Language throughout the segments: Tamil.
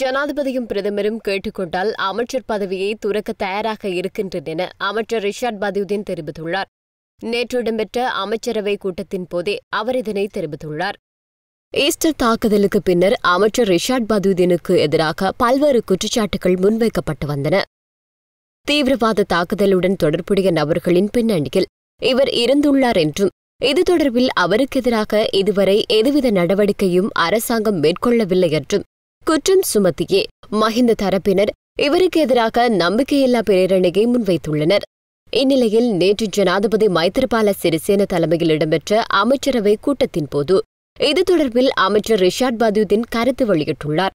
ஜனாதிபதியும் பிரதமரும் கேட்டுக்கொண்டால் அமைச்சர் பதவியை துறக்க தயாராக இருக்கின்றன என அமைச்சர் ரிஷாத் பதியுதீன் தெரிவித்துள்ளார் நேற்று இடம்பெற்ற அமைச்சரவை கூட்டத்தின் போதே அவர் இதனை தெரிவித்துள்ளார் ஈஸ்டர் தாக்குதலுக்கு பின்னர் அமைச்சர் ரிஷாட் பதுதீனுக்கு எதிராக பல்வேறு குற்றச்சாட்டுகள் முன்வைக்கப்பட்டு வந்தன தீவிரவாத தாக்குதலுடன் தொடர்புடைய நபர்களின் பின்னணியில் இவர் இருந்துள்ளார் என்றும் இது தொடர்பில் அவருக்கு எதிராக இதுவரை எதுவித நடவடிக்கையும் அரசாங்கம் மேற்கொள்ளவில்லை என்றும் குற்றம் சுமத்தியே மஹிந்த தரப்பினர் இவருக்கு எதிராக நம்பிக்கையில்லா பிரேரணையை முன்வைத்துள்ளனர் இந்நிலையில் நேற்று ஜனாதிபதி மைத்ரிபால சிறிசேன தலைமையில் இடம்பெற்ற அமைச்சரவை கூட்டத்தின் போது இது தொடர்பில் அமைச்சர் ரிஷாட் பாதுதீன் கருத்து வெளியிட்டுள்ளார்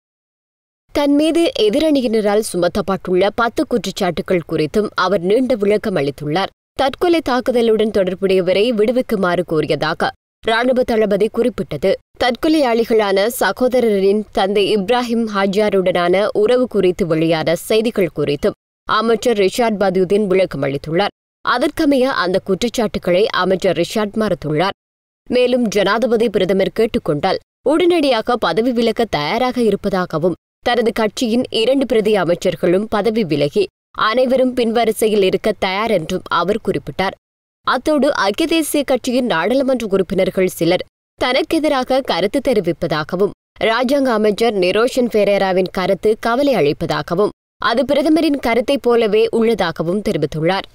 தன் மீது எதிரணியினரால் சுமத்தப்பட்டுள்ள பத்து குற்றச்சாட்டுகள் குறித்தும் அவர் நீண்ட விளக்கம் அளித்துள்ளார் தற்கொலை தாக்குதலுடன் தொடர்புடையவரை விடுவிக்குமாறு கோரியதாக ராணுவ தளபதி குறிப்பிட்டது தற்கொலையாளிகளான சகோதரரின் தந்தை இப்ராஹிம் ஹாஜாருடனான உறவு குறித்து வெளியான செய்திகள் குறித்தும் அமைச்சர் ரிஷாட் பதியுதீன் விளக்கம் அளித்துள்ளார் அதற்கமைய அந்த குற்றச்சாட்டுகளை அமைச்சர் ரிஷாட் மறுத்துள்ளார் மேலும் ஜனாதிபதி பிரதமர் கேட்டுக்கொண்டால் உடனடியாக பதவி விலக தயாராக இருப்பதாகவும் தனது கட்சியின் இரண்டு பிரதி அமைச்சர்களும் பதவி விலகி அனைவரும் பின்வரிசையில் இருக்க தயார் என்றும் அவர் குறிப்பிட்டார் அத்தோடு ஐக்கிய தேசிய கட்சியின் நாடாளுமன்ற உறுப்பினர்கள் சிலர் தனக்கெதிராக கருத்து தெரிவிப்பதாகவும் ராஜாங்க அமைச்சர் நிரோஷன் பெரேராவின் கருத்து கவலை அளிப்பதாகவும் அது பிரதமரின் கருத்தைப் போலவே உள்ளதாகவும் தெரிவித்துள்ளார்